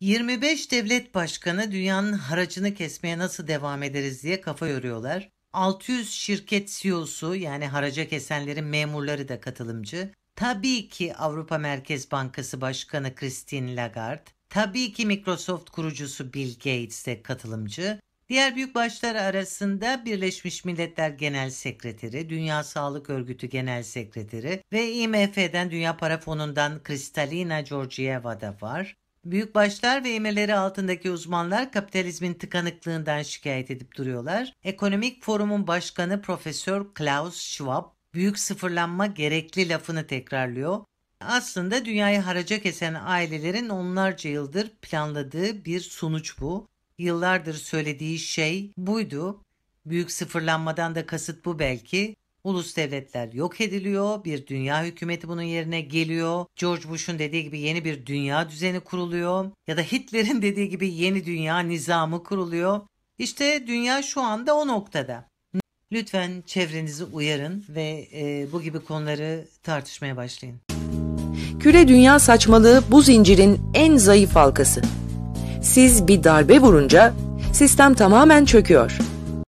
25 devlet başkanı dünyanın haracını kesmeye nasıl devam ederiz diye kafa yoruyorlar. 600 şirket CEO'su yani haraca kesenlerin memurları da katılımcı. Tabii ki Avrupa Merkez Bankası Başkanı Christine Lagarde, tabii ki Microsoft kurucusu Bill Gates de katılımcı. Diğer büyük başlar arasında Birleşmiş Milletler Genel Sekreteri, Dünya Sağlık Örgütü Genel Sekreteri ve IMF'den Dünya Para Fonu'ndan Kristalina Georgieva da var. Büyük başlar ve emirleri altındaki uzmanlar kapitalizmin tıkanıklığından şikayet edip duruyorlar. Ekonomik Forum'un başkanı Profesör Klaus Schwab, büyük sıfırlanma gerekli lafını tekrarlıyor. Aslında dünyayı haraca kesen ailelerin onlarca yıldır planladığı bir sonuç bu. Yıllardır söylediği şey buydu. Büyük sıfırlanmadan da kasıt bu belki. Ulus devletler yok ediliyor, bir dünya hükümeti bunun yerine geliyor. George Bush'un dediği gibi yeni bir dünya düzeni kuruluyor ya da Hitler'in dediği gibi yeni dünya nizamı kuruluyor. İşte dünya şu anda o noktada. Lütfen çevrenizi uyarın ve e, bu gibi konuları tartışmaya başlayın. Küre dünya saçmalığı bu zincirin en zayıf halkası. Siz bir darbe vurunca sistem tamamen çöküyor.